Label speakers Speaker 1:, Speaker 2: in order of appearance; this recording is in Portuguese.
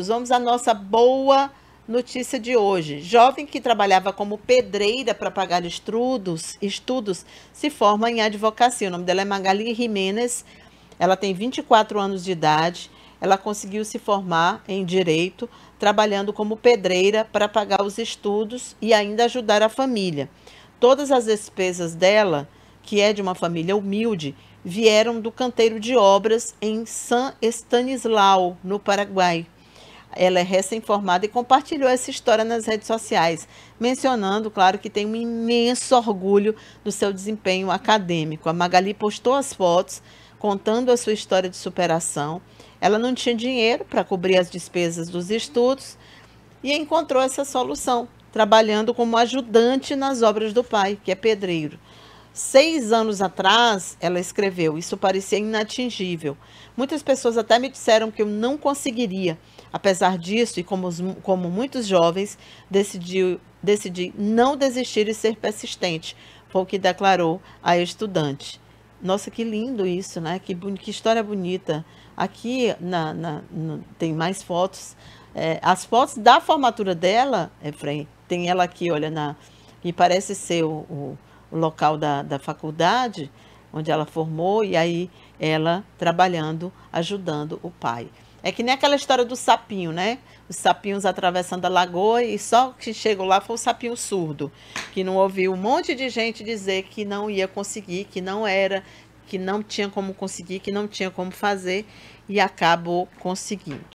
Speaker 1: Vamos à nossa boa notícia de hoje. Jovem que trabalhava como pedreira para pagar estudos, estudos se forma em advocacia. O nome dela é Magali Jimenez. Ela tem 24 anos de idade. Ela conseguiu se formar em direito, trabalhando como pedreira para pagar os estudos e ainda ajudar a família. Todas as despesas dela, que é de uma família humilde, vieram do canteiro de obras em San Estanislao, no Paraguai ela é recém-formada e compartilhou essa história nas redes sociais, mencionando, claro, que tem um imenso orgulho do seu desempenho acadêmico. A Magali postou as fotos contando a sua história de superação. Ela não tinha dinheiro para cobrir as despesas dos estudos e encontrou essa solução, trabalhando como ajudante nas obras do pai, que é pedreiro. Seis anos atrás, ela escreveu, isso parecia inatingível. Muitas pessoas até me disseram que eu não conseguiria, Apesar disso, e como, os, como muitos jovens, decidiu, decidi não desistir e ser persistente, foi o que declarou a estudante. Nossa, que lindo isso, né? Que, que história bonita. Aqui na, na, tem mais fotos. É, as fotos da formatura dela, Efraim, tem ela aqui, olha, na, que parece ser o, o, o local da, da faculdade onde ela formou e aí ela trabalhando, ajudando o pai. É que nem aquela história do sapinho, né? Os sapinhos atravessando a lagoa e só que chegou lá foi o sapinho surdo, que não ouviu um monte de gente dizer que não ia conseguir, que não era, que não tinha como conseguir, que não tinha como fazer e acabou conseguindo.